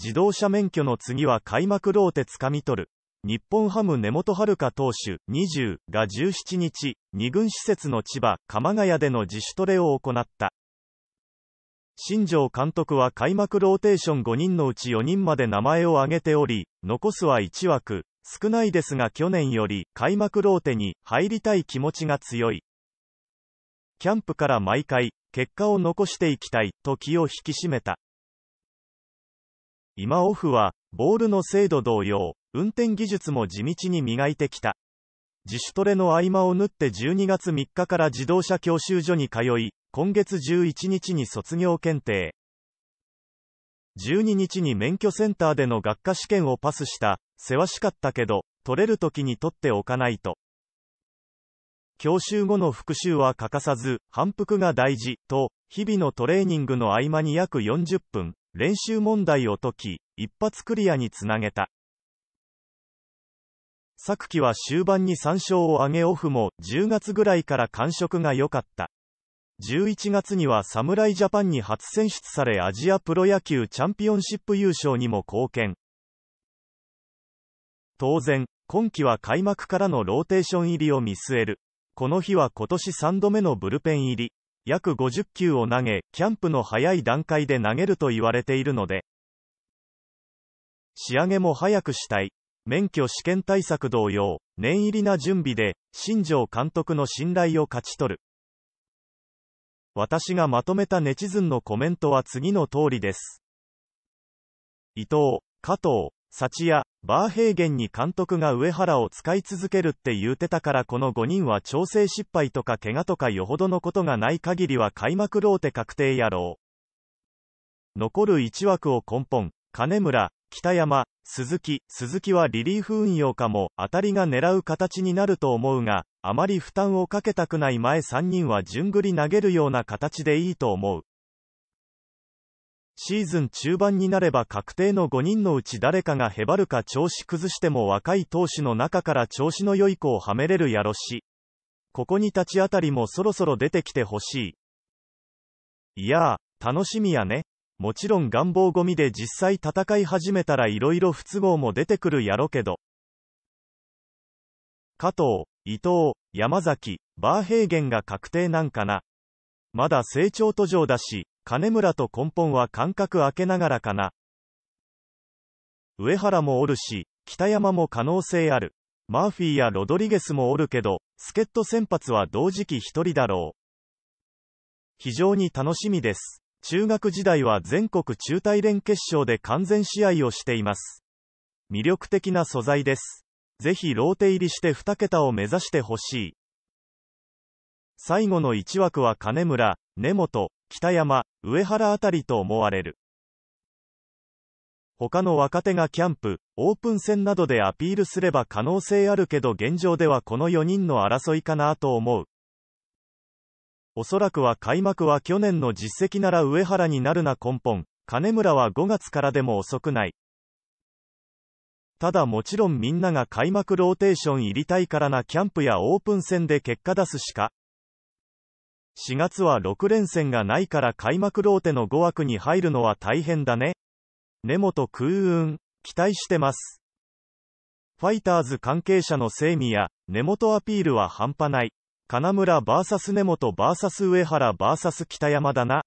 自動車免許の次は開幕ローテ掴み取る。日本ハム根本遥投手20が17日、2軍施設の千葉・鎌ヶ谷での自主トレを行った。新庄監督は開幕ローテーション5人のうち4人まで名前を挙げており、残すは1枠、少ないですが去年より開幕ローテに入りたい気持ちが強い。キャンプから毎回、結果を残していきたいと気を引き締めた。今オフは、ボールの精度同様、運転技術も地道に磨いてきた。自主トレの合間を縫って12月3日から自動車教習所に通い、今月11日に卒業検定。12日に免許センターでの学科試験をパスした、せわしかったけど、取れる時に取っておかないと。教習後の復習は欠かさず、反復が大事、と、日々のトレーニングの合間に約40分、練習問題を解き、一発クリアにつなげた。昨季は終盤に3勝を挙げオフも、10月ぐらいから感触が良かった。11月には侍ジャパンに初選出されアジアプロ野球チャンピオンシップ優勝にも貢献。当然、今季は開幕からのローテーション入りを見据える。この日は今年3度目のブルペン入り。約50球を投げ、キャンプの早い段階で投げると言われているので、仕上げも早くしたい。免許試験対策同様、念入りな準備で、新庄監督の信頼を勝ち取る。私がまとめたネチズンのコメントは次の通りです。伊藤、加藤、サチや、バーヘーゲンに監督が上原を使い続けるって言うてたからこの5人は調整失敗とか怪我とかよほどのことがない限りは開幕ローテ確定やろう。残る1枠を根本、金村、北山、鈴木、鈴木はリリーフ運用かも、当たりが狙う形になると思うが、あまり負担をかけたくない前3人は順繰り投げるような形でいいと思う。シーズン中盤になれば確定の5人のうち誰かがへばるか調子崩しても若い投手の中から調子の良い子をはめれるやろし。ここに立ちあたりもそろそろ出てきてほしい。いやあ、楽しみやね。もちろん願望ゴミで実際戦い始めたら色々不都合も出てくるやろけど。加藤、伊藤、山崎、バーヘーゲンが確定なんかな。まだ成長途上だし、金村と根本は間隔空けながらかな。上原もおるし、北山も可能性ある。マーフィーやロドリゲスもおるけど、助っ人先発は同時期一人だろう。非常に楽しみです。中学時代は全国中大連決勝で完全試合をしています。魅力的な素材です。ぜひローテ入りして2桁を目指してほしい。最後の1枠は金村、根本、北山、上原あたりと思われる。他の若手がキャンプ、オープン戦などでアピールすれば可能性あるけど現状ではこの4人の争いかなと思う。おそらくは開幕は去年の実績なら上原になるな根本、金村は5月からでも遅くない。ただもちろんみんなが開幕ローテーション入りたいからなキャンプやオープン戦で結果出すしか4月は6連戦がないから開幕ローテの5枠に入るのは大変だね。根本空運、期待してます。ファイターズ関係者の整備や根本アピールは半端ない。金村 VS 根本 VS 上原 VS 北山だな。